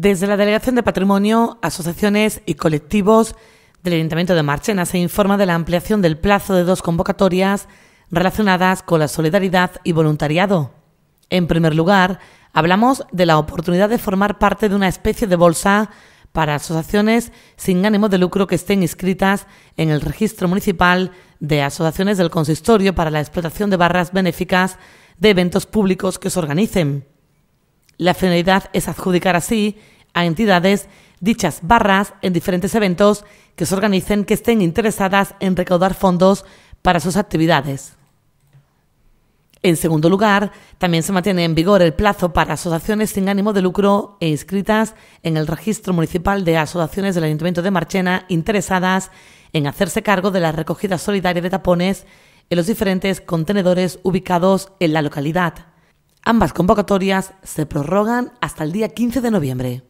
Desde la Delegación de Patrimonio, asociaciones y colectivos del Ayuntamiento de Marchena se informa de la ampliación del plazo de dos convocatorias relacionadas con la solidaridad y voluntariado. En primer lugar, hablamos de la oportunidad de formar parte de una especie de bolsa para asociaciones sin ánimo de lucro que estén inscritas en el registro municipal de asociaciones del consistorio para la explotación de barras benéficas de eventos públicos que se organicen. La finalidad es adjudicar así a entidades dichas barras en diferentes eventos que se organicen que estén interesadas en recaudar fondos para sus actividades. En segundo lugar, también se mantiene en vigor el plazo para asociaciones sin ánimo de lucro e inscritas en el Registro Municipal de Asociaciones del Ayuntamiento de Marchena interesadas en hacerse cargo de la recogida solidaria de tapones en los diferentes contenedores ubicados en la localidad. Ambas convocatorias se prorrogan hasta el día 15 de noviembre.